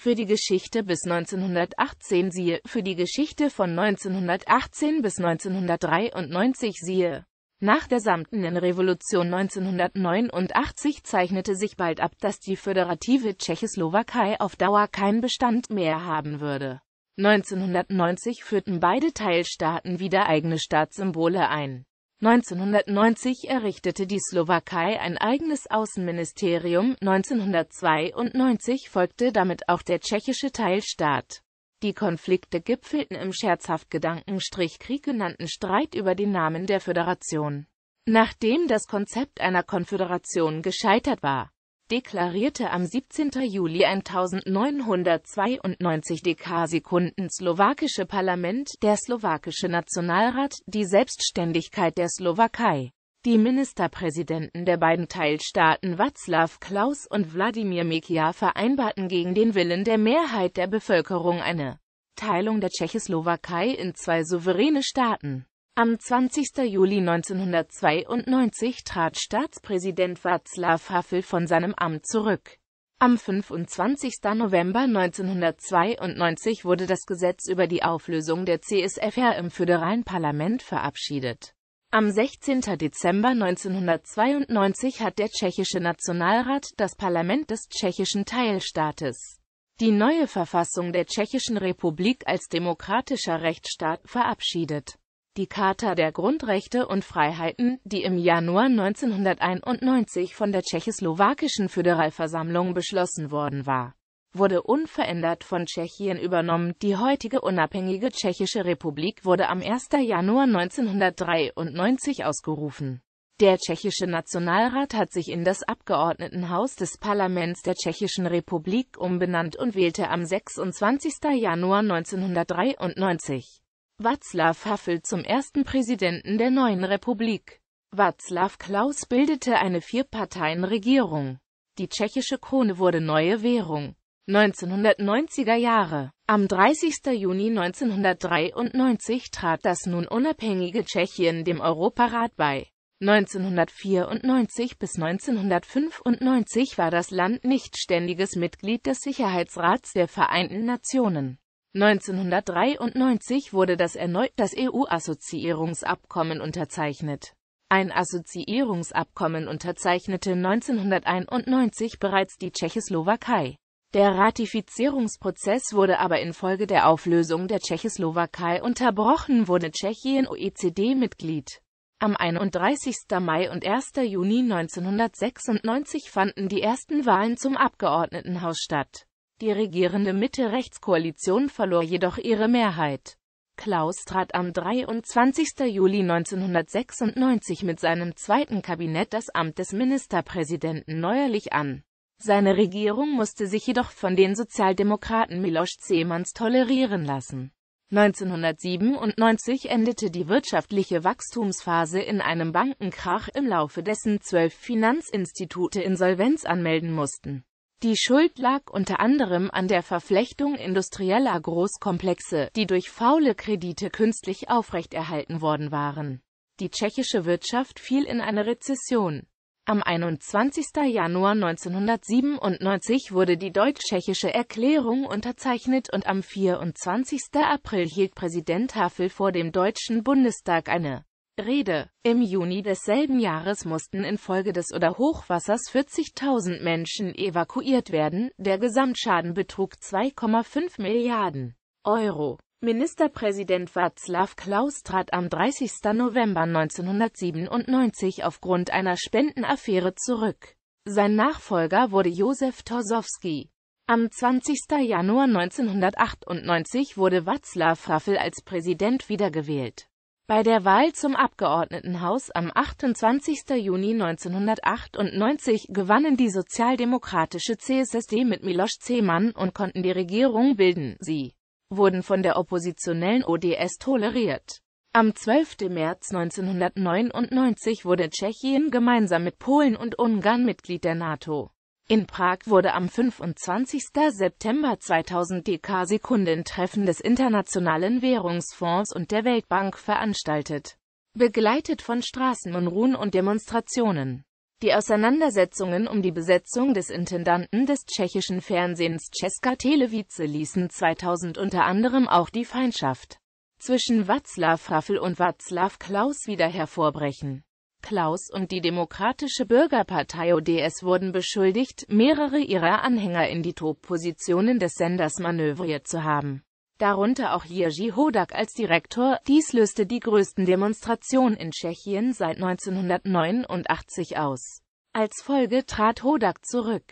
Für die Geschichte bis 1918 siehe, für die Geschichte von 1918 bis 1993 siehe. Nach der Samtenen Revolution 1989 zeichnete sich bald ab, dass die föderative Tschechoslowakei auf Dauer keinen Bestand mehr haben würde. 1990 führten beide Teilstaaten wieder eigene Staatssymbole ein. 1990 errichtete die Slowakei ein eigenes Außenministerium, 1992 folgte damit auch der tschechische Teilstaat. Die Konflikte gipfelten im scherzhaft Gedankenstrich Krieg genannten Streit über den Namen der Föderation. Nachdem das Konzept einer Konföderation gescheitert war, deklarierte am 17. Juli 1992 DK-Sekunden slowakische Parlament, der slowakische Nationalrat, die Selbstständigkeit der Slowakei. Die Ministerpräsidenten der beiden Teilstaaten Václav Klaus und Wladimir Mekia vereinbarten gegen den Willen der Mehrheit der Bevölkerung eine Teilung der Tschechoslowakei in zwei souveräne Staaten. Am 20. Juli 1992 trat Staatspräsident Václav Havel von seinem Amt zurück. Am 25. November 1992 wurde das Gesetz über die Auflösung der CSFR im föderalen Parlament verabschiedet. Am 16. Dezember 1992 hat der tschechische Nationalrat das Parlament des tschechischen Teilstaates, die neue Verfassung der Tschechischen Republik als demokratischer Rechtsstaat, verabschiedet die Charta der Grundrechte und Freiheiten, die im Januar 1991 von der tschechoslowakischen Föderalversammlung beschlossen worden war, wurde unverändert von Tschechien übernommen. Die heutige unabhängige Tschechische Republik wurde am 1. Januar 1993 ausgerufen. Der tschechische Nationalrat hat sich in das Abgeordnetenhaus des Parlaments der Tschechischen Republik umbenannt und wählte am 26. Januar 1993 Václav Havel zum ersten Präsidenten der neuen Republik. Václav Klaus bildete eine Vierparteienregierung. Die tschechische Krone wurde neue Währung. 1990er Jahre. Am 30. Juni 1993 trat das nun unabhängige Tschechien dem Europarat bei. 1994 bis 1995 war das Land nicht ständiges Mitglied des Sicherheitsrats der Vereinten Nationen. 1993 wurde das erneut das EU-Assoziierungsabkommen unterzeichnet. Ein Assoziierungsabkommen unterzeichnete 1991 bereits die Tschechoslowakei. Der Ratifizierungsprozess wurde aber infolge der Auflösung der Tschechoslowakei unterbrochen, wurde Tschechien OECD-Mitglied. Am 31. Mai und 1. Juni 1996 fanden die ersten Wahlen zum Abgeordnetenhaus statt. Die regierende Mitte-Rechts-Koalition verlor jedoch ihre Mehrheit. Klaus trat am 23. Juli 1996 mit seinem zweiten Kabinett das Amt des Ministerpräsidenten neuerlich an. Seine Regierung musste sich jedoch von den Sozialdemokraten Miloš Zemans tolerieren lassen. 1997 endete die wirtschaftliche Wachstumsphase in einem Bankenkrach, im Laufe dessen zwölf Finanzinstitute Insolvenz anmelden mussten. Die Schuld lag unter anderem an der Verflechtung industrieller Großkomplexe, die durch faule Kredite künstlich aufrechterhalten worden waren. Die tschechische Wirtschaft fiel in eine Rezession. Am 21. Januar 1997 wurde die deutsch-tschechische Erklärung unterzeichnet und am 24. April hielt Präsident Havel vor dem Deutschen Bundestag eine Rede. Im Juni desselben Jahres mussten infolge des oder Hochwassers 40.000 Menschen evakuiert werden, der Gesamtschaden betrug 2,5 Milliarden Euro. Ministerpräsident Václav Klaus trat am 30. November 1997 aufgrund einer Spendenaffäre zurück. Sein Nachfolger wurde Josef Torsowski. Am 20. Januar 1998 wurde Václav Havel als Präsident wiedergewählt. Bei der Wahl zum Abgeordnetenhaus am 28. Juni 1998 gewannen die sozialdemokratische CSSD mit Miloš Zeman und konnten die Regierung bilden. Sie wurden von der oppositionellen ODS toleriert. Am 12. März 1999 wurde Tschechien gemeinsam mit Polen und Ungarn Mitglied der NATO. In Prag wurde am 25. September 2000 DK-Sekundentreffen des Internationalen Währungsfonds und der Weltbank veranstaltet, begleitet von Straßenunruhen und Demonstrationen. Die Auseinandersetzungen um die Besetzung des Intendanten des tschechischen Fernsehens Česká Televice ließen 2000 unter anderem auch die Feindschaft zwischen Václav Havel und Václav Klaus wieder hervorbrechen. Klaus und die Demokratische Bürgerpartei ODS wurden beschuldigt, mehrere ihrer Anhänger in die Top-Positionen des Senders manövriert zu haben. Darunter auch Jerzy Hodak als Direktor, dies löste die größten Demonstrationen in Tschechien seit 1989 aus. Als Folge trat Hodak zurück.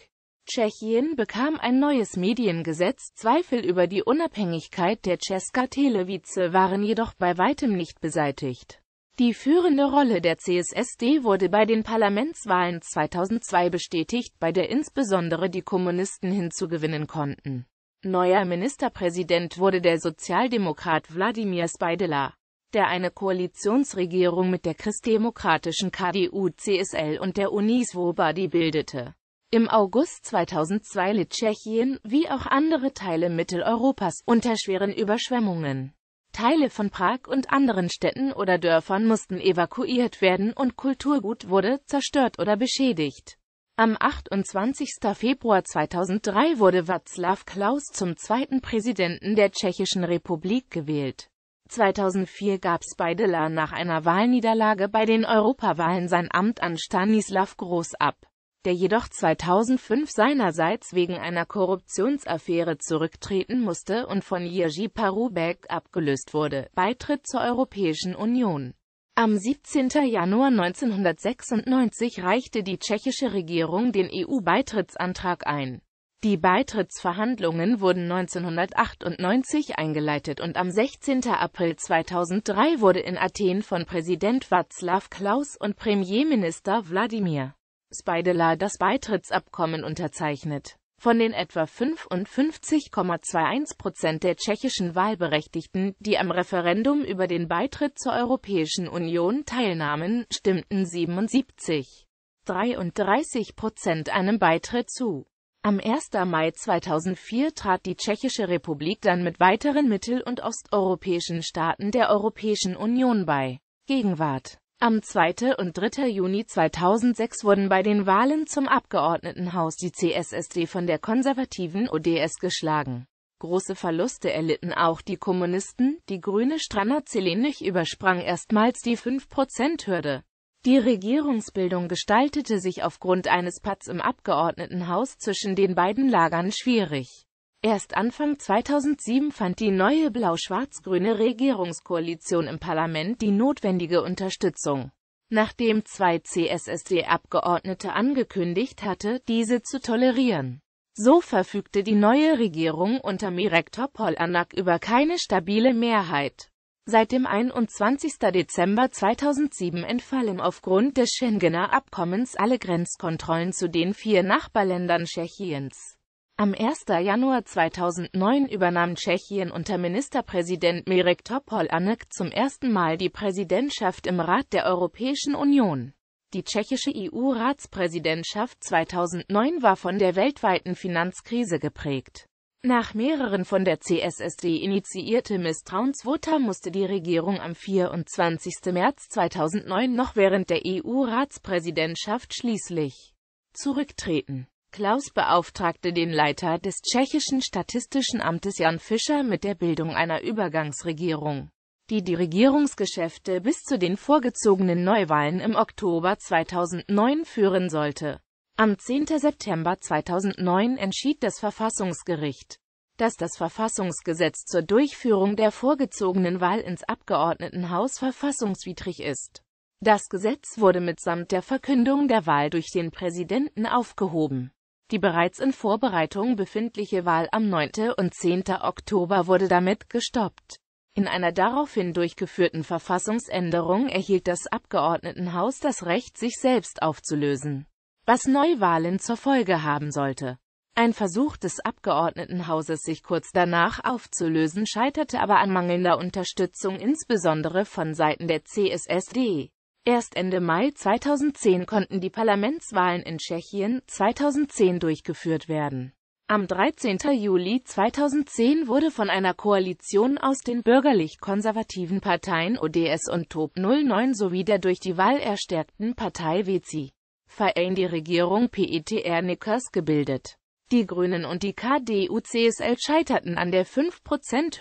Tschechien bekam ein neues Mediengesetz, Zweifel über die Unabhängigkeit der Česká Televize waren jedoch bei weitem nicht beseitigt. Die führende Rolle der CSSD wurde bei den Parlamentswahlen 2002 bestätigt, bei der insbesondere die Kommunisten hinzugewinnen konnten. Neuer Ministerpräsident wurde der Sozialdemokrat Wladimir Spaidela, der eine Koalitionsregierung mit der christdemokratischen KDU, CSL und der Uni Svobody bildete. Im August 2002 litt Tschechien, wie auch andere Teile Mitteleuropas, unter schweren Überschwemmungen Teile von Prag und anderen Städten oder Dörfern mussten evakuiert werden und Kulturgut wurde zerstört oder beschädigt. Am 28. Februar 2003 wurde Václav Klaus zum zweiten Präsidenten der Tschechischen Republik gewählt. 2004 gab Speidela nach einer Wahlniederlage bei den Europawahlen sein Amt an Stanislav Groß ab der jedoch 2005 seinerseits wegen einer Korruptionsaffäre zurücktreten musste und von Jerzy Parubek abgelöst wurde. Beitritt zur Europäischen Union am 17. Januar 1996 reichte die tschechische Regierung den EU-Beitrittsantrag ein. Die Beitrittsverhandlungen wurden 1998 eingeleitet und am 16. April 2003 wurde in Athen von Präsident Václav Klaus und Premierminister Wladimir Spidela das Beitrittsabkommen unterzeichnet. Von den etwa 55,21 Prozent der tschechischen Wahlberechtigten, die am Referendum über den Beitritt zur Europäischen Union teilnahmen, stimmten 77. 33 Prozent einem Beitritt zu. Am 1. Mai 2004 trat die Tschechische Republik dann mit weiteren mittel- und osteuropäischen Staaten der Europäischen Union bei. Gegenwart am 2. und 3. Juni 2006 wurden bei den Wahlen zum Abgeordnetenhaus die CSSD von der konservativen ODS geschlagen. Große Verluste erlitten auch die Kommunisten, die grüne Stranner Zelenich übersprang erstmals die 5%-Hürde. Die Regierungsbildung gestaltete sich aufgrund eines Pats im Abgeordnetenhaus zwischen den beiden Lagern schwierig. Erst Anfang 2007 fand die neue blau-schwarz-grüne Regierungskoalition im Parlament die notwendige Unterstützung. Nachdem zwei CSSD-Abgeordnete angekündigt hatte, diese zu tolerieren. So verfügte die neue Regierung unter Mirek Topolanak über keine stabile Mehrheit. Seit dem 21. Dezember 2007 entfallen aufgrund des Schengener Abkommens alle Grenzkontrollen zu den vier Nachbarländern Tschechiens. Am 1. Januar 2009 übernahm Tschechien unter Ministerpräsident Mirek Topol Anek zum ersten Mal die Präsidentschaft im Rat der Europäischen Union. Die tschechische EU-Ratspräsidentschaft 2009 war von der weltweiten Finanzkrise geprägt. Nach mehreren von der CSSD initiierte Misstrauensvota musste die Regierung am 24. März 2009 noch während der EU-Ratspräsidentschaft schließlich zurücktreten. Klaus beauftragte den Leiter des tschechischen Statistischen Amtes Jan Fischer mit der Bildung einer Übergangsregierung, die die Regierungsgeschäfte bis zu den vorgezogenen Neuwahlen im Oktober 2009 führen sollte. Am 10. September 2009 entschied das Verfassungsgericht, dass das Verfassungsgesetz zur Durchführung der vorgezogenen Wahl ins Abgeordnetenhaus verfassungswidrig ist. Das Gesetz wurde mitsamt der Verkündung der Wahl durch den Präsidenten aufgehoben. Die bereits in Vorbereitung befindliche Wahl am 9. und 10. Oktober wurde damit gestoppt. In einer daraufhin durchgeführten Verfassungsänderung erhielt das Abgeordnetenhaus das Recht, sich selbst aufzulösen, was Neuwahlen zur Folge haben sollte. Ein Versuch des Abgeordnetenhauses, sich kurz danach aufzulösen, scheiterte aber an mangelnder Unterstützung insbesondere von Seiten der CSSD. Erst Ende Mai 2010 konnten die Parlamentswahlen in Tschechien 2010 durchgeführt werden. Am 13. Juli 2010 wurde von einer Koalition aus den bürgerlich-konservativen Parteien ODS und TOP 09 sowie der durch die Wahl erstärkten Partei WEZI Verein die Regierung PETR Nickers gebildet. Die Grünen und die KDU-CSL scheiterten an der 5%-Hürde. prozent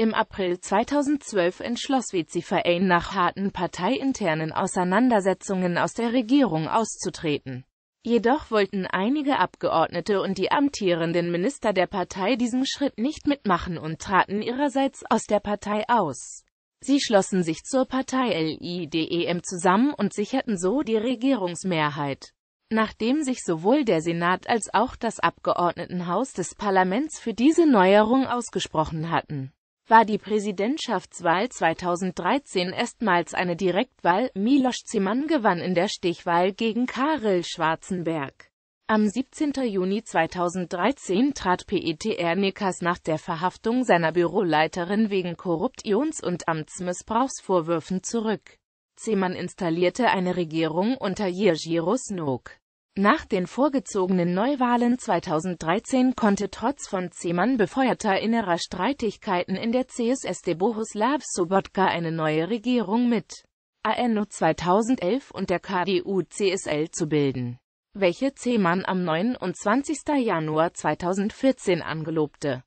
im April 2012 entschloss Viziverein nach harten parteiinternen Auseinandersetzungen aus der Regierung auszutreten. Jedoch wollten einige Abgeordnete und die amtierenden Minister der Partei diesen Schritt nicht mitmachen und traten ihrerseits aus der Partei aus. Sie schlossen sich zur Partei LIDEM zusammen und sicherten so die Regierungsmehrheit. Nachdem sich sowohl der Senat als auch das Abgeordnetenhaus des Parlaments für diese Neuerung ausgesprochen hatten, war die Präsidentschaftswahl 2013 erstmals eine Direktwahl, Miloš Zeman gewann in der Stichwahl gegen Karel Schwarzenberg. Am 17. Juni 2013 trat PETR Nikas nach der Verhaftung seiner Büroleiterin wegen Korruptions- und Amtsmissbrauchsvorwürfen zurück. Zeman installierte eine Regierung unter Jiří Rusnok. Nach den vorgezogenen Neuwahlen 2013 konnte trotz von Zeman befeuerter innerer Streitigkeiten in der CSSD Bohuslav Sobotka eine neue Regierung mit ANO 2011 und der KDU-CSL zu bilden, welche Zeman am 29. Januar 2014 angelobte.